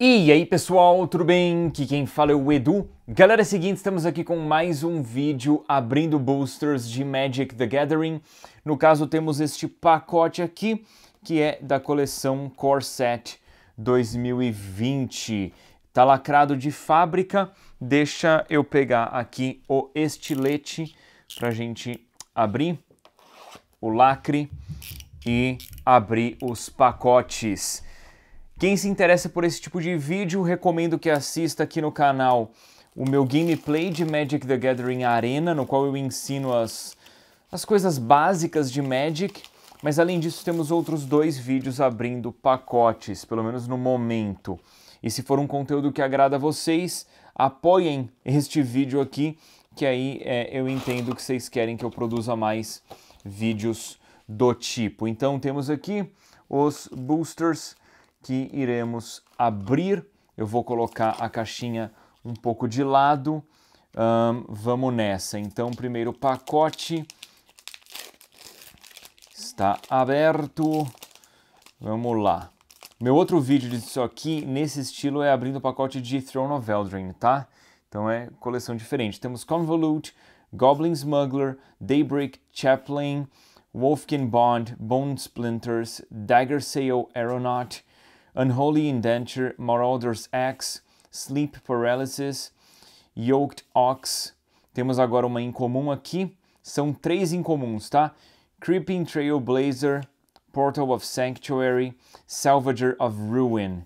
E aí pessoal, tudo bem? Aqui quem fala é o Edu. Galera, é seguinte, estamos aqui com mais um vídeo abrindo boosters de Magic the Gathering. No caso, temos este pacote aqui, que é da coleção Core Set 2020. Tá lacrado de fábrica, deixa eu pegar aqui o estilete pra gente abrir o lacre e abrir os pacotes. Quem se interessa por esse tipo de vídeo, recomendo que assista aqui no canal o meu gameplay de Magic the Gathering Arena, no qual eu ensino as, as coisas básicas de Magic. Mas além disso, temos outros dois vídeos abrindo pacotes, pelo menos no momento. E se for um conteúdo que agrada a vocês, apoiem este vídeo aqui, que aí é, eu entendo que vocês querem que eu produza mais vídeos do tipo. Então temos aqui os boosters que iremos abrir. Eu vou colocar a caixinha um pouco de lado. Um, vamos nessa. Então, primeiro pacote está aberto. Vamos lá. Meu outro vídeo disso aqui, nesse estilo, é abrindo o pacote de Throne of Eldraine, tá? Então é coleção diferente. Temos Convolute, Goblin Smuggler, Daybreak Chaplain, Wolfkin Bond, Bone Splinters, Dagger Sail Aeronaut, unholy indenture, marauder's axe, sleep paralysis, yoked ox. Temos agora uma incomum aqui. São três incomuns, tá? Creeping Trailblazer, Portal of Sanctuary, Salvager of Ruin.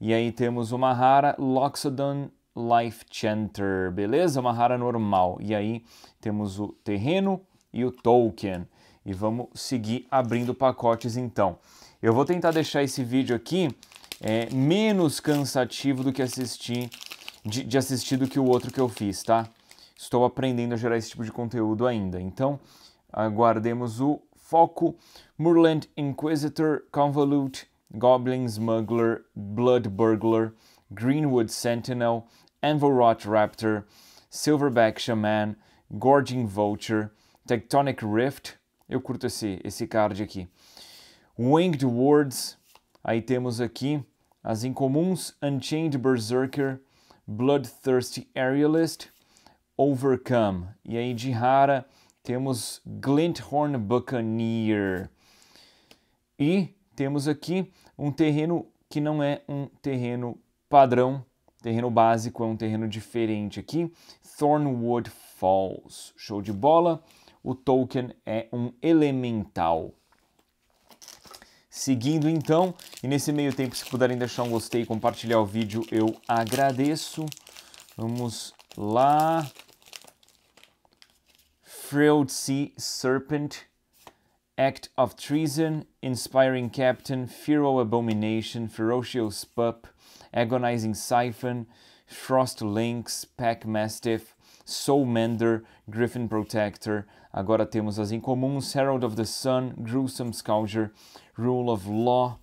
E aí temos uma rara, Loxodon Life Chanter, beleza? Uma rara normal. E aí temos o terreno e o token. E vamos seguir abrindo pacotes então. Eu vou tentar deixar esse vídeo aqui é, menos cansativo do que assistir, de, de assistir do que o outro que eu fiz, tá? Estou aprendendo a gerar esse tipo de conteúdo ainda. Então, aguardemos o foco. Moorland Inquisitor, Convolute, Goblin Smuggler, Blood Burglar, Greenwood Sentinel, Envorot Raptor, Silverback Shaman, Gorging Vulture, Tectonic Rift. Eu curto esse, esse card aqui. Winged Words, aí temos aqui as incomuns Unchained Berserker, Bloodthirsty Aerialist, Overcome. E aí de rara temos Glinthorn Buccaneer. E temos aqui um terreno que não é um terreno padrão, terreno básico, é um terreno diferente aqui, Thornwood Falls. Show de bola. O token é um elemental seguindo então. E nesse meio tempo, se puderem deixar um gostei e compartilhar o vídeo, eu agradeço. Vamos lá. Frilled Sea Serpent, Act of Treason, Inspiring Captain, Feral Abomination, Ferocious Pup, Agonizing Siphon, Frost Lynx, Pack Mastiff, Soul Mender, Griffin Protector. Agora temos as incomuns: Herald of the Sun, Gruesome Scourger, Rule of Law.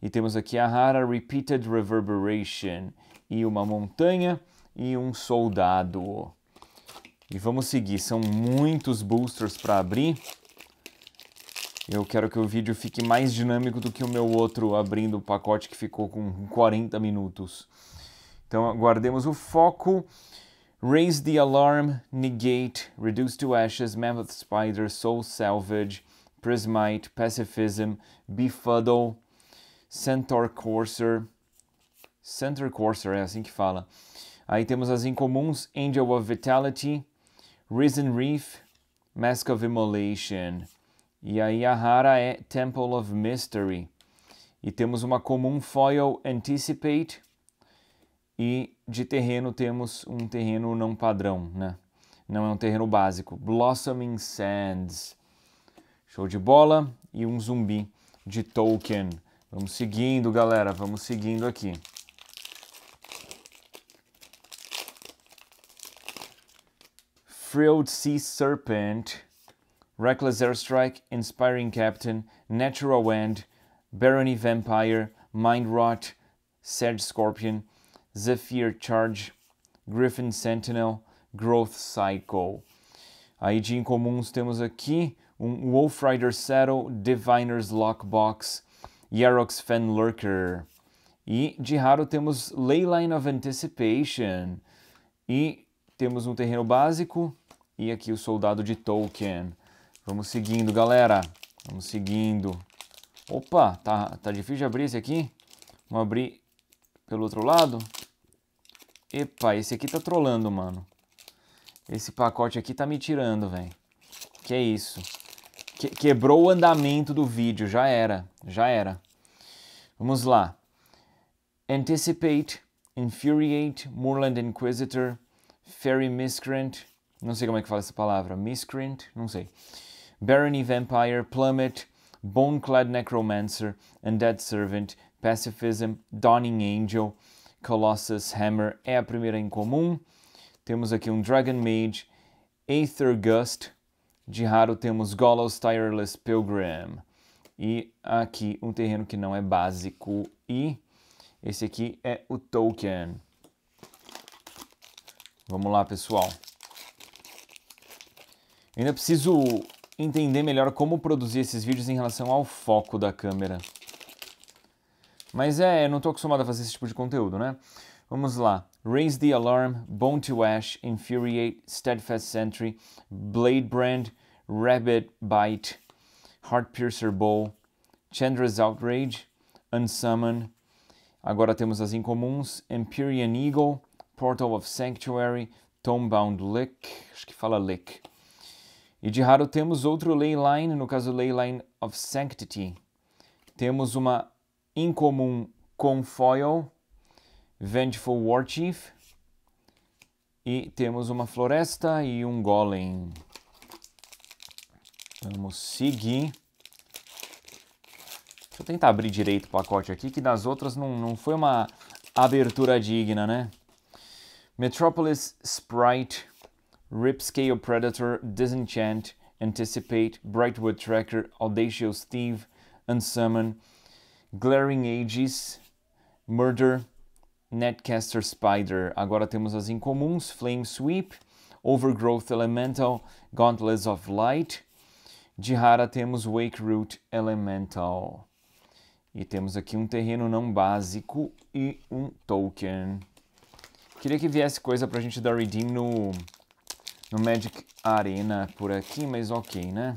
E temos aqui a rara Repeated Reverberation e uma montanha e um soldado. E vamos seguir, são muitos boosters para abrir. Eu quero que o vídeo fique mais dinâmico do que o meu outro abrindo o pacote que ficou com 40 minutos. Então guardemos o foco. Raise the Alarm, Negate, Reduce to Ashes, Mammoth Spider, Soul Salvage, Prismite, Pacifism, Befuddle, Centaur Courser. Centaur Courser, é assim que fala. Aí temos as incomuns, Angel of Vitality, Risen Reef, Mask of Immolation. E aí a rara é Temple of Mystery. E temos uma comum Foil Anticipate. E de terreno temos um terreno não padrão, né? Não é um terreno básico. Blossoming Sands. Show de bola e um zumbi de Tolkien. Vamos seguindo, galera, vamos seguindo aqui. Frilled Sea Serpent, Reckless Airstrike, Inspiring Captain, Natural Wind, Barony Vampire, Mind Rot, Sedge Scorpion, Zephyr Charge, Griffin Sentinel, Growth Cycle. Aí de incomuns temos aqui um Wolf Rider Saddle, Diviner's Lockbox, Yarox Fan Lurker. E de raro temos Leyline of Anticipation. E temos um terreno básico e aqui o soldado de Tolkien. Vamos seguindo, galera. Vamos seguindo. Opa, tá, tá difícil de abrir esse aqui. Vamos abrir pelo outro lado. Epa, esse aqui tá trollando, mano. Esse pacote aqui tá me tirando, velho. Que é isso? Que, quebrou o andamento do vídeo, já era, já era. Vamos lá. Anticipate, infuriate, Moorland Inquisitor, Fairy Miscreant, não sei como é que fala essa palavra, Miscreant, não sei. Barony Vampire, Plummet, Boneclad Necromancer, Undead Servant, Pacifism, Dawning Angel, Colossus Hammer é a primeira em comum. Temos aqui um Dragon Mage, Aether Gust, de raro temos Golos Tireless Pilgrim. E aqui um terreno que não é básico. E esse aqui é o Token. Vamos lá, pessoal. Eu ainda preciso entender melhor como produzir esses vídeos em relação ao foco da câmera. Mas é, eu não estou acostumado a fazer esse tipo de conteúdo, né? Vamos lá. Raise the Alarm, Bone to Ash, Infuriate, Steadfast Sentry, Blade Brand, Rabbit Bite, heart piercer Bowl, Chandra's Outrage, Unsummon. Agora temos as incomuns: Empyrean Eagle, Portal of Sanctuary, Tombound Lick, acho que fala Lick. E de raro temos outro Leyline, no caso Leyline of Sanctity. Temos uma incomum foil Vengeful Warchief. E temos uma floresta e um golem. Vamos seguir. Deixa eu tentar abrir direito o pacote aqui, que das outras não, não foi uma abertura digna, né? Metropolis Sprite, Rip Predator, Disenchant, Anticipate, Brightwood Tracker, Audacious Thief, Unsummon, Glaring Ages, Murder, Netcaster Spider. Agora temos as incomuns, Flame Sweep, Overgrowth Elemental, Gauntlets of Light. De rara temos Wake Root Elemental. E temos aqui um terreno não básico e um token. Queria que viesse coisa pra gente dar redeem no, no Magic Arena por aqui, mas ok, né?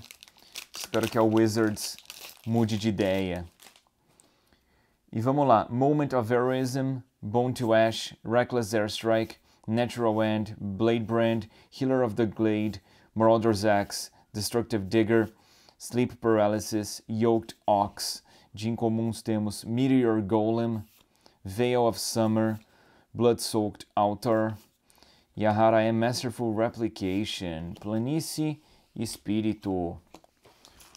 Espero que a Wizards mude de ideia. E vamos lá, Moment of Heroism, Bone to Ash, Reckless Airstrike, Natural End, Blade Brand, Healer of the Glade, Marauder's Axe, Destructive Digger, Sleep Paralysis, Yoked Ox. De munstemus, temos Meteor Golem, Veil of Summer, Blood Soaked Altar, Yahara and Masterful Replication, Planície Espírito.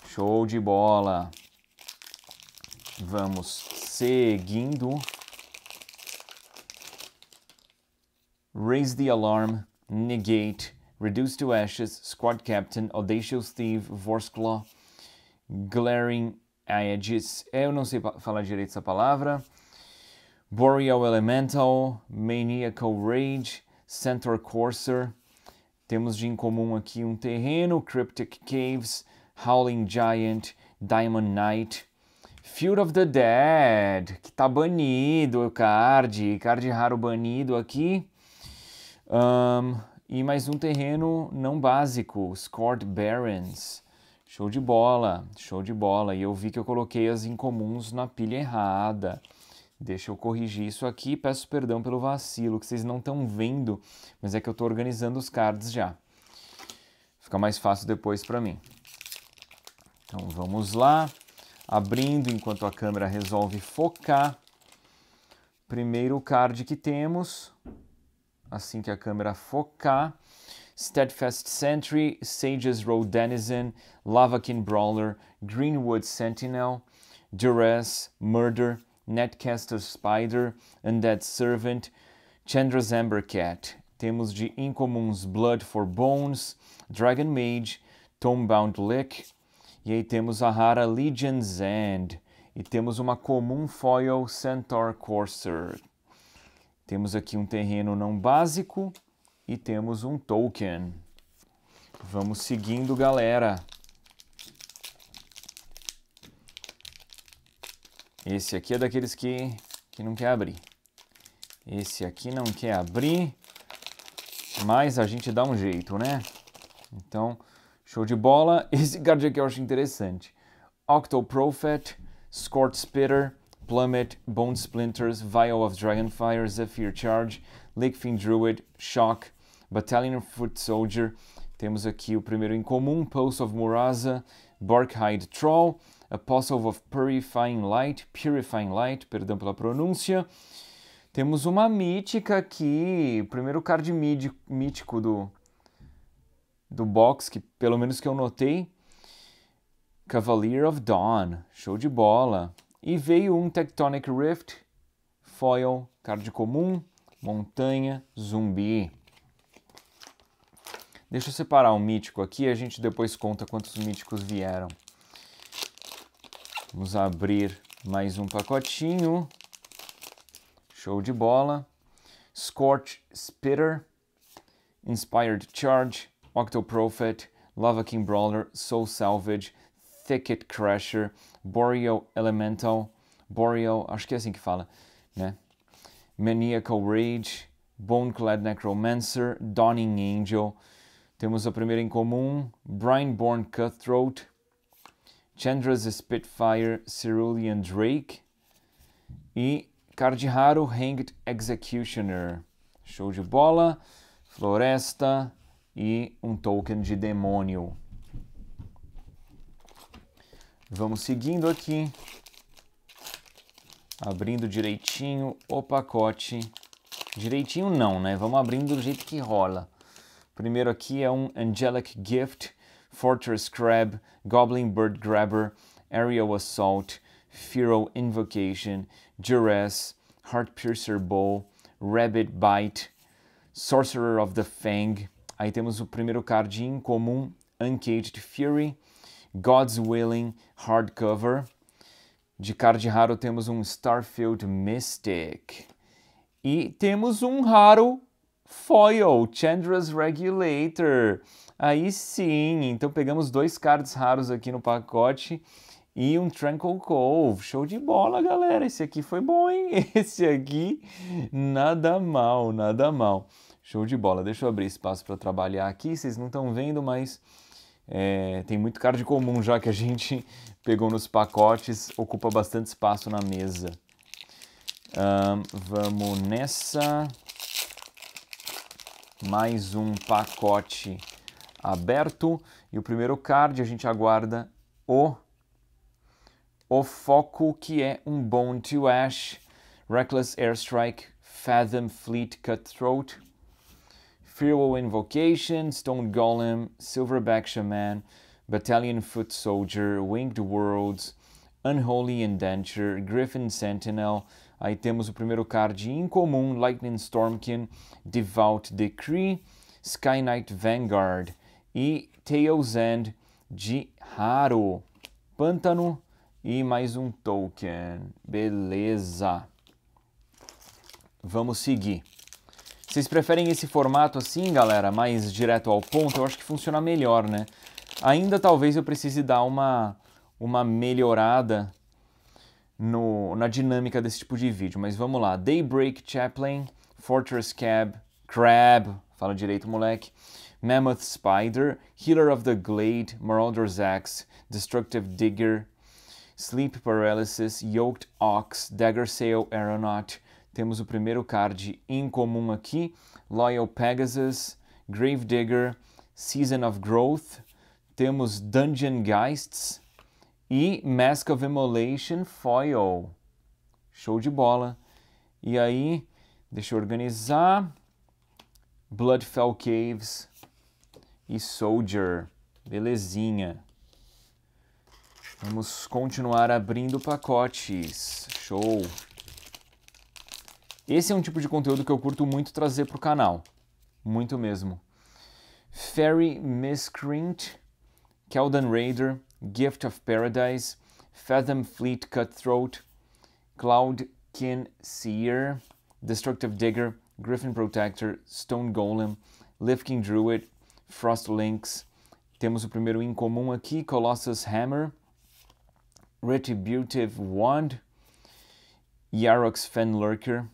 Show de bola! Vamos seguindo. Raise the alarm, negate, reduce to ashes, squad captain, audacious thief, Vorskla, glaring aegis. Eu não sei falar direito essa palavra. Boreal Elemental, Maniacal Rage, Centaur Courser. Temos de incomum aqui um terreno, Cryptic Caves, Howling Giant, Diamond Knight, Fear of the Dead, que tá banido, card, card raro banido aqui. Um, e mais um terreno não básico, Scored Barons. Show de bola, show de bola. E eu vi que eu coloquei as incomuns na pilha errada. Deixa eu corrigir isso aqui. Peço perdão pelo vacilo que vocês não estão vendo, mas é que eu estou organizando os cards já. Fica mais fácil depois para mim. Então vamos lá abrindo enquanto a câmera resolve focar. Primeiro card que temos, assim que a câmera focar, Steadfast Sentry, Sage's Road Denizen, Lavakin Brawler, Greenwood Sentinel, Duress, Murder, Netcaster Spider, Undead Servant, Chandra's Amber Cat. Temos de incomuns Blood for Bones, Dragon Mage, Tombound Lick, e aí temos a rara Legion's End. E temos uma comum Foil Centaur Courser. Temos aqui um terreno não básico e temos um token. Vamos seguindo, galera. Esse aqui é daqueles que, que não quer abrir. Esse aqui não quer abrir, mas a gente dá um jeito, né? Então, Show de bola. Esse card aqui eu acho interessante. Octoprophet, Scorch Spitter, Plummet, Bone Splinters, Vial of Dragonfire, Zephyr Charge, Lakefin Druid, Shock, Battalion Foot Soldier. Temos aqui o primeiro em comum, Pulse of Muraza, Barkhide Troll, Apostle of Purifying Light, Purifying Light, perdão pela pronúncia. Temos uma mítica aqui, primeiro card mítico do, do box, que pelo menos que eu notei. Cavalier of Dawn, show de bola. E veio um Tectonic Rift, foil, card comum, montanha, zumbi. Deixa eu separar um mítico aqui, a gente depois conta quantos míticos vieram. Vamos abrir mais um pacotinho. Show de bola. Scorch Spitter, Inspired Charge, Octoprophet, Lava King Brawler, Soul Salvage, Thicket Crasher, Boreal Elemental, Boreal, acho que é assim que fala, né? Maniacal Rage, Boneclad Necromancer, Dawning Angel. Temos a primeira em comum, Brineborn Cutthroat, Chandra's Spitfire, Cerulean Drake e Cardiharo Hanged Executioner. Show de bola, Floresta, e um token de demônio. Vamos seguindo aqui, abrindo direitinho o pacote. Direitinho não, né? Vamos abrindo do jeito que rola. Primeiro aqui é um Angelic Gift, Fortress Crab, Goblin Bird Grabber, Aerial Assault, Feral Invocation, Duress, Heart Piercer Bow, Rabbit Bite, Sorcerer of the Fang, Aí temos o primeiro card em comum, Uncaged Fury, God's Willing Hardcover. De card raro temos um Starfield Mystic. E temos um raro Foil, Chandra's Regulator. Aí sim, então pegamos dois cards raros aqui no pacote e um Tranquil Cove. Show de bola, galera. Esse aqui foi bom, hein? Esse aqui, nada mal, nada mal. Show de bola. Deixa eu abrir espaço para trabalhar aqui. Vocês não estão vendo, mas é, tem muito card comum já que a gente pegou nos pacotes, ocupa bastante espaço na mesa. Um, vamos nessa. Mais um pacote aberto. E o primeiro card a gente aguarda o, o foco, que é um Bone to Ash, Reckless Airstrike, Fathom Fleet Cutthroat Fearwell Invocation, Stone Golem, Silverback Shaman, Battalion Foot Soldier, Winged Worlds, Unholy Indenture, Griffin Sentinel. Aí temos o primeiro card incomum, Lightning Stormkin, Devout Decree, Sky Knight Vanguard e Tails End de Haro. Pântano e mais um token. Beleza. Vamos seguir. Vocês preferem esse formato assim, galera, mais direto ao ponto? Eu acho que funciona melhor, né? Ainda talvez eu precise dar uma, uma melhorada no, na dinâmica desse tipo de vídeo, mas vamos lá. Daybreak Chaplain, Fortress Cab, Crab, fala direito, moleque. Mammoth Spider, Healer of the Glade, Marauder's Axe, Destructive Digger, Sleep Paralysis, Yoked Ox, Dagger Sail Aeronaut, temos o primeiro card em comum aqui, Loyal Pegasus, Gravedigger, Season of Growth, temos Dungeon Geists e Mask of Immolation Foil. Show de bola. E aí, deixa eu organizar. Bloodfell Caves e Soldier. Belezinha. Vamos continuar abrindo pacotes. Show! Esse é um tipo de conteúdo que eu curto muito trazer para o canal. Muito mesmo. Fairy Miscreant, Keldon é Raider, Gift of Paradise, Fathom Fleet Cutthroat, Cloud Kin Seer, Destructive Digger, Griffin Protector, Stone Golem, Lifting Druid, Frost Lynx. Temos o primeiro em comum aqui, Colossus Hammer, Retributive Wand, Yarok's Fen Lurker,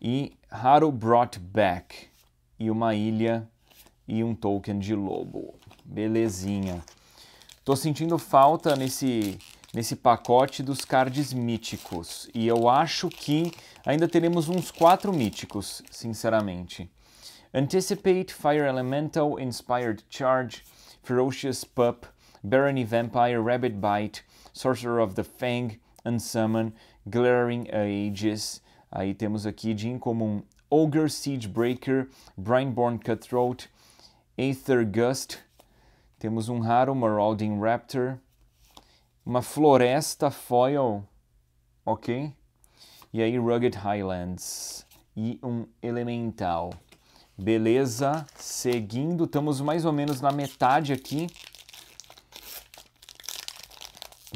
e Haru Brought Back e uma ilha e um token de lobo. Belezinha. Tô sentindo falta nesse nesse pacote dos cards míticos e eu acho que ainda teremos uns quatro míticos, sinceramente. Anticipate, Fire Elemental, Inspired Charge, Ferocious Pup, Barony Vampire, Rabbit Bite, Sorcerer of the Fang, Unsummon, Glaring Aegis, Aí temos aqui de incomum Ogre Siegebreaker, Brineborn Cutthroat, Aether Gust. Temos um raro Marauding Raptor, uma Floresta Foil, ok? E aí Rugged Highlands e um Elemental. Beleza, seguindo, estamos mais ou menos na metade aqui.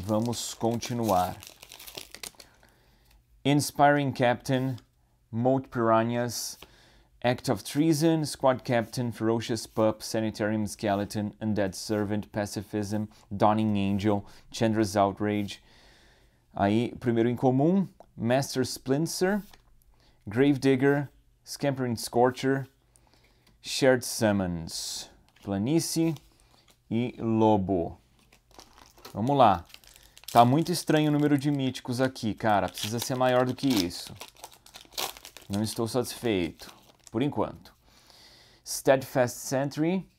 Vamos continuar. Inspiring Captain, Moat Piranhas, Act of Treason, Squad Captain, Ferocious Pup, Sanitarium Skeleton, Undead Servant, Pacifism, Dawning Angel, Chandra's Outrage. Aí, primeiro comum, Master Splinter, Gravedigger, Scampering Scorcher, Shared Summons, Planície e Lobo. Vamos lá. Tá muito estranho o número de míticos aqui, cara. Precisa ser maior do que isso. Não estou satisfeito. Por enquanto. Steadfast Sentry.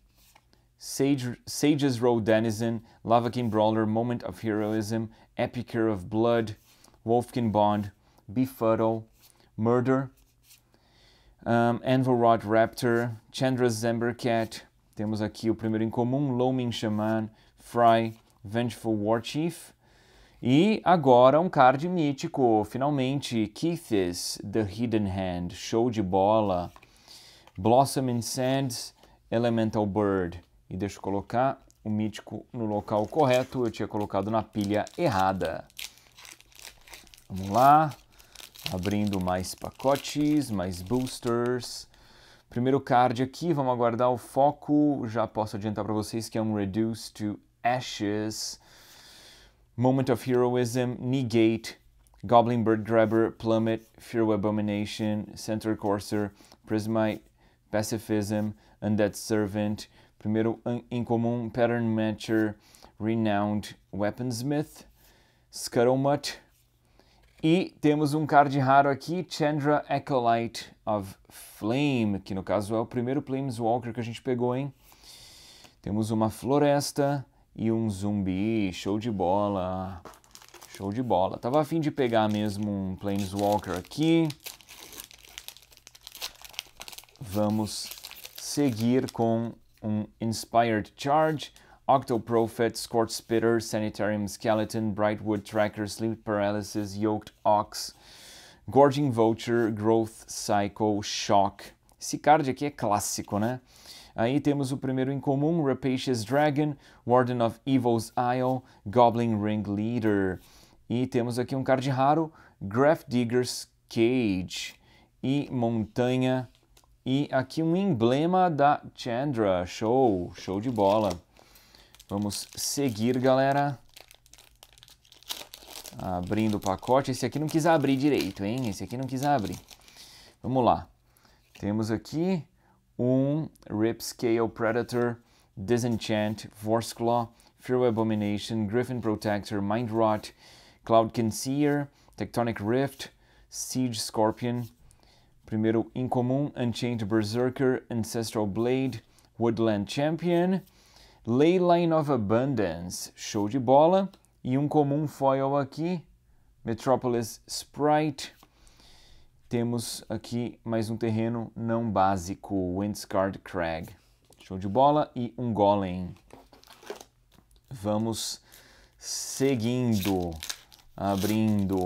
Sage, Sage's Row Denizen. Lavakin Brawler. Moment of Heroism. Epicure of Blood. Wolfkin Bond. Befuddle. Murder. Um, Anvil Rod Raptor. Chandra's Zembercat. Temos aqui o primeiro em comum. Loaming Shaman. Fry. Vengeful Warchief. E agora um card mítico, finalmente, Keith's The Hidden Hand, show de bola, Blossom in Sands, Elemental Bird. E deixa eu colocar o mítico no local correto, eu tinha colocado na pilha errada. Vamos lá, abrindo mais pacotes, mais boosters. Primeiro card aqui, vamos aguardar o foco. Já posso adiantar para vocês que é um Reduce to Ashes. Moment of Heroism, Negate, Goblin Bird Grabber, Plummet, Fear Abomination, Center Courser, Prismite, Pacifism, Undead Servant, Primeiro Incomum, Pattern Matcher, Renowned Weaponsmith, Scuttlemutt. E temos um card raro aqui, Chandra Acolyte of Flame, que no caso é o primeiro Planeswalker que a gente pegou, hein? Temos uma floresta, e um zumbi, show de bola. Show de bola. Tava afim de pegar mesmo um Planeswalker aqui. Vamos seguir com um Inspired Charge. Octoprophet, Scorch Spitter, Sanitarium Skeleton, Brightwood Tracker, Sleep Paralysis, Yoked Ox, Gorging Vulture, Growth Cycle, Shock. Esse card aqui é clássico, né? Aí temos o primeiro em comum, Rapacious Dragon, Warden of Evil's Isle, Goblin Ring Leader E temos aqui um card raro, Graph Digger's Cage e Montanha. E aqui um emblema da Chandra. Show, show de bola. Vamos seguir, galera. Abrindo o pacote. Esse aqui não quis abrir direito, hein? Esse aqui não quis abrir. Vamos lá. Temos aqui Un, um, Rip Scale Predator, Disenchant, Force Claw, Feral Abomination, Griffin Protector, Mind Rot, Cloud Conceer, Tectonic Rift, Siege Scorpion, primeiro Incomum, Unchained Berserker, Ancestral Blade, Woodland Champion, Leyline of Abundance, show de bola, e um comum foil aqui, Metropolis Sprite, temos aqui mais um terreno não básico, Windscard Crag. Show de bola e um golem. Vamos seguindo, abrindo.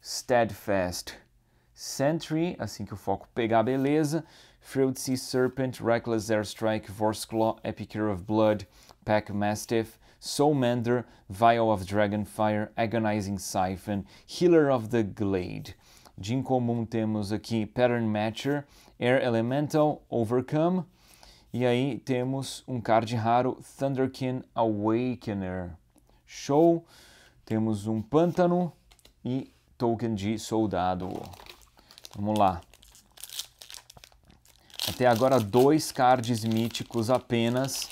Steadfast Sentry, assim que o foco pegar, beleza. Frilled Sea Serpent, Reckless Airstrike, Vorsclaw, Epicure of Blood, Pack Mastiff, Soulmander, Vial of Dragonfire, Agonizing Siphon, Healer of the Glade. De incomum temos aqui Pattern Matcher, Air Elemental, Overcome. E aí temos um card raro, Thunderkin Awakener. Show! Temos um Pântano e token de soldado. Vamos lá. Até agora, dois cards míticos apenas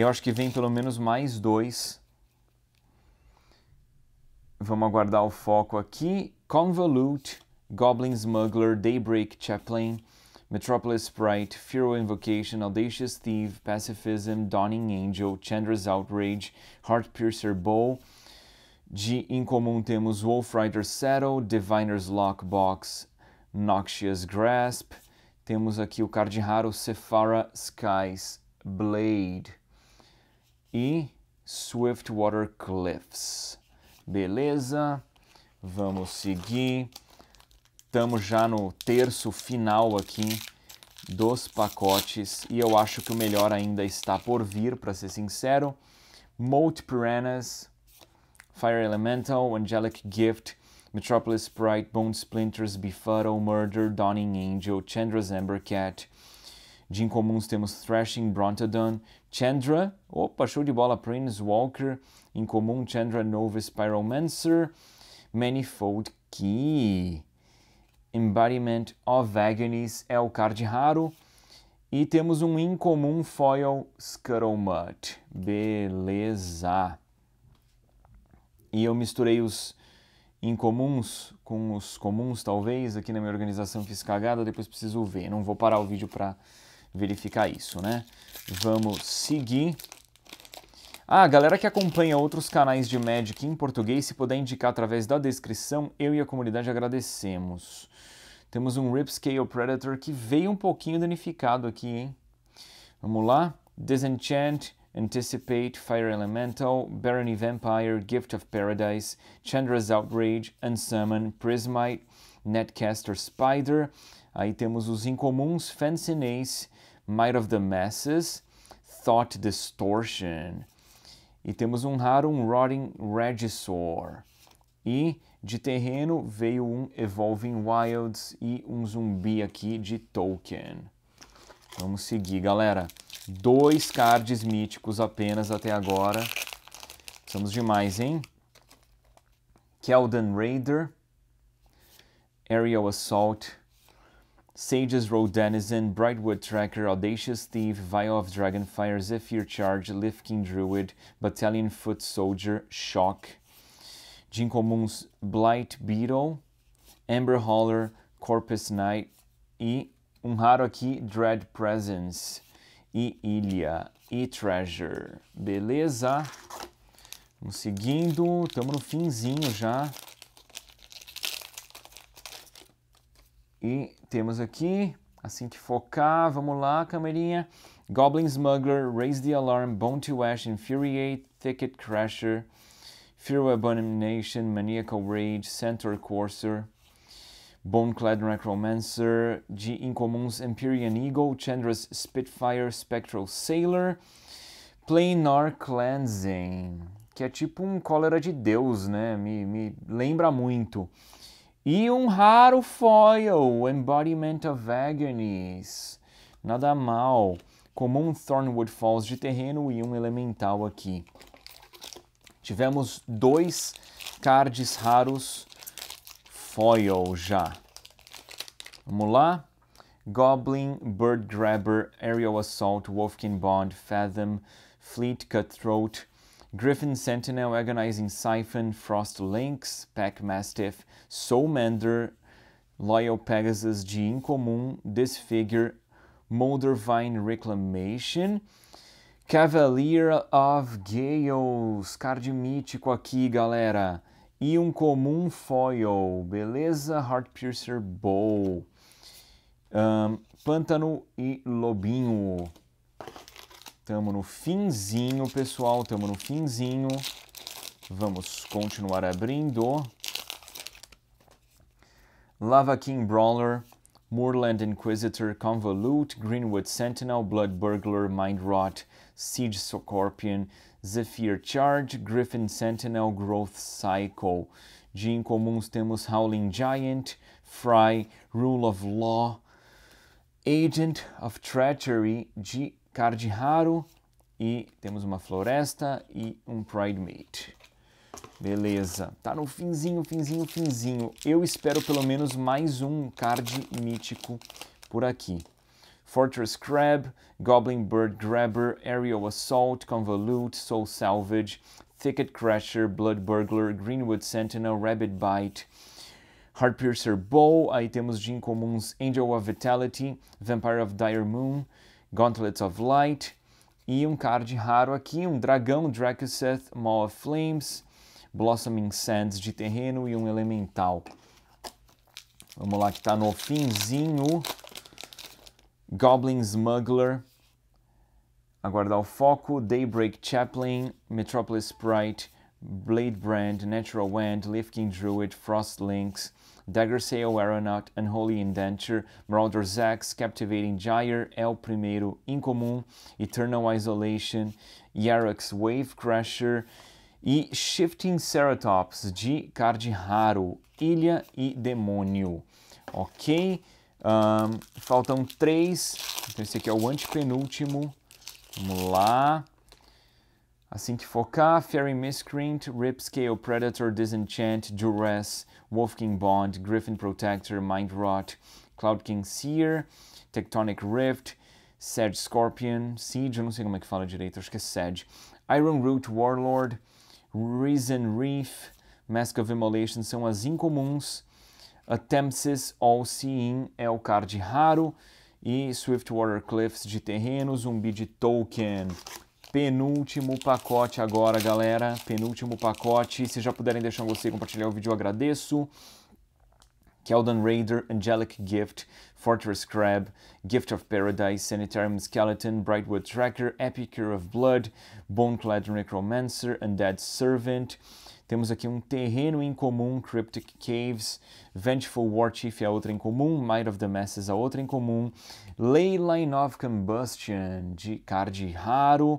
eu acho que vem pelo menos mais dois. Vamos aguardar o foco aqui. Convolute, Goblin Smuggler, Daybreak Chaplain, Metropolis Sprite, Feral Invocation, Audacious Thief, Pacifism, Dawning Angel, Chandra's Outrage, Heartpiercer Bow. De incomum temos Wolf Rider Saddle, Diviner's Lockbox, Noxious Grasp. Temos aqui o card raro Sephara Skies Blade e Swiftwater Cliffs. Beleza? Vamos seguir. Estamos já no terço final aqui dos pacotes e eu acho que o melhor ainda está por vir, para ser sincero. Mote Piranhas, Fire Elemental, Angelic Gift, Metropolis Sprite, Bone Splinters, Befuddle, Murder, Dawning Angel, Chandra's Amber Cat. De incomuns temos Thrashing, Brontodon, Chandra, opa, show de bola, Prince Walker, incomum Chandra Nova Spiralmancer, Manifold Key, Embodiment of Agonies é o card raro, e temos um incomum Foil Scuttlemut, beleza. E eu misturei os incomuns com os comuns, talvez, aqui na minha organização fiz cagada, depois preciso ver, não vou parar o vídeo para verificar isso, né? Vamos seguir. Ah, galera que acompanha outros canais de Magic em português, se puder indicar através da descrição, eu e a comunidade agradecemos. Temos um Rip Predator que veio um pouquinho danificado aqui, hein? Vamos lá. Disenchant, Anticipate, Fire Elemental, Barony Vampire, Gift of Paradise, Chandra's Outrage, Unsummon, Prismite, Netcaster Spider. Aí temos os incomuns, Fancy Nace, Might of the Masses, Thought Distortion. E temos um raro, um Rotting Regisaur. E de terreno veio um Evolving Wilds e um zumbi aqui de Token. Vamos seguir, galera. Dois cards míticos apenas até agora. Precisamos de mais, hein? Keldan Raider, Aerial Assault, Sages Road Denizen, Brightwood Tracker, Audacious Thief, Vial of Dragonfire, Zephyr Charge, Lifking Druid, Battalion Foot Soldier, Shock, Jinko Moon's Blight Beetle, Amber Hauler, Corpus Knight e um raro aqui Dread Presence e Ilha e Treasure. Beleza? Vamos seguindo, estamos no finzinho já. E temos aqui, assim que focar, vamos lá, câmerinha. Goblin Smuggler, Raise the Alarm, Bone to Ash, Infuriate, Thicket Crasher, Fear Abomination, Maniacal Rage, Centaur Courser, Boneclad Necromancer, de incomuns Empyrean Eagle, Chandra's Spitfire, Spectral Sailor, Planar Cleansing, que é tipo um cólera de Deus, né? Me, me lembra muito. E um raro foil, Embodiment of Agonies. Nada mal. Comum Thornwood Falls de terreno e um elemental aqui. Tivemos dois cards raros foil já. Vamos lá. Goblin, Bird Grabber, Aerial Assault, Wolfkin Bond, Fathom, Fleet Cutthroat, Griffin Sentinel, Agonizing Siphon, Frost Lynx, Pack Mastiff, Soulmander, Loyal Pegasus de Incomum, Disfigure, Moldervine Reclamation, Cavalier of Gales, card mítico aqui, galera. E um comum foil, beleza? Heartpiercer Bowl, um, Pântano e Lobinho estamos no finzinho, pessoal. estamos no finzinho. Vamos continuar abrindo. Lava King Brawler, Moorland Inquisitor, Convolute, Greenwood Sentinel, Blood Burglar, Mind Rot, Siege Scorpion, Zephyr Charge, Griffin Sentinel, Growth Cycle. De incomuns temos Howling Giant, Fry, Rule of Law, Agent of Treachery. De card raro e temos uma floresta e um Pride Mate. Beleza, tá no finzinho, finzinho, finzinho. Eu espero pelo menos mais um card mítico por aqui. Fortress Crab, Goblin Bird Grabber, Aerial Assault, Convolute, Soul Salvage, Thicket Crasher, Blood Burglar, Greenwood Sentinel, Rabbit Bite, Heartpiercer Bow, aí temos de incomuns Angel of Vitality, Vampire of Dire Moon, Gauntlets of Light e um card raro aqui, um dragão Dracuseth, Maw of Flames, Blossoming Sands de terreno e um elemental. Vamos lá que está no finzinho. Goblin Smuggler. Aguardar o foco. Daybreak Chaplain, Metropolis Sprite, Blade Brand, Natural Wand, Lifting Druid, Frost Links, Dagger, Sail, Aeronaut, Unholy Indenture, Marauder's Axe, Captivating Gyre, El Primeiro, Incomum, Eternal Isolation, Yarak's Wave Crasher e Shifting Ceratops de card raro, Ilha e Demônio. Ok? Um, faltam três. Então esse aqui é o antepenúltimo. Vamos lá. Assim que focar, Fairy Miscreant, Rip Scale Predator, Disenchant, Duress, Wolfking Bond, Griffin Protector, Mind Rot, Cloud King Seer, Tectonic Rift, Sedge Scorpion, Siege, eu não sei como é que fala direito, acho que é Sedge, Iron Root Warlord, Reason Reef, Mask of Immolation são as incomuns, Attempts All Seeing é o card raro, e Swiftwater Cliffs de terreno, zumbi de token. Penúltimo pacote agora, galera. Penúltimo pacote. Se já puderem deixar um gostei e compartilhar o vídeo, eu agradeço. Keldon é Raider, Angelic Gift, Fortress Crab, Gift of Paradise, Sanitarium Skeleton, Brightwood Tracker, Epicure of Blood, Boneclad Necromancer, Undead Servant, temos aqui um terreno em comum, Cryptic Caves, Vengeful Warchief é outra em comum, Might of the Masses é a outra em comum, Leyline of Combustion de card raro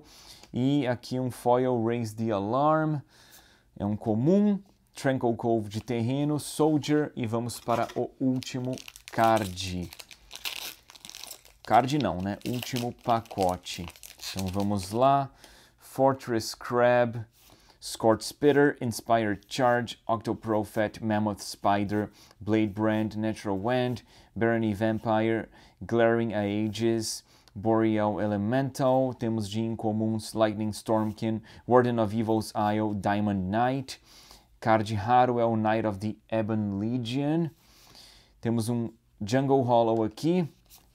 e aqui um foil Raise the Alarm, é um comum, Tranquil Cove de terreno, Soldier e vamos para o último card. Card não, né? Último pacote. Então vamos lá. Fortress Crab, Scorch Spitter, Inspired Charge, Octoprophet, Mammoth Spider, Blade Brand, Natural Wind, Barony Vampire, Glaring Aegis, Boreal Elemental, temos de incomuns Lightning Stormkin, Warden of Evil's Isle, Diamond Knight, card raro é o Knight of the Ebon Legion, temos um Jungle Hollow aqui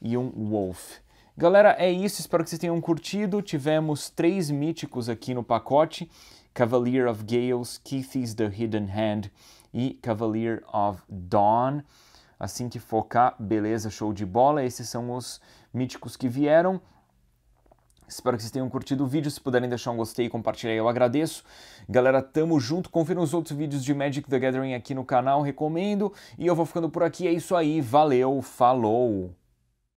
e um Wolf. Galera, é isso, espero que vocês tenham curtido, tivemos três míticos aqui no pacote, Cavalier of Gales, is The Hidden Hand e Cavalier of Dawn. Assim que focar, beleza, show de bola. Esses são os míticos que vieram. Espero que vocês tenham curtido o vídeo. Se puderem deixar um gostei e compartilhar, eu agradeço. Galera, tamo junto. Confira os outros vídeos de Magic the Gathering aqui no canal, recomendo. E eu vou ficando por aqui. É isso aí. Valeu, falou!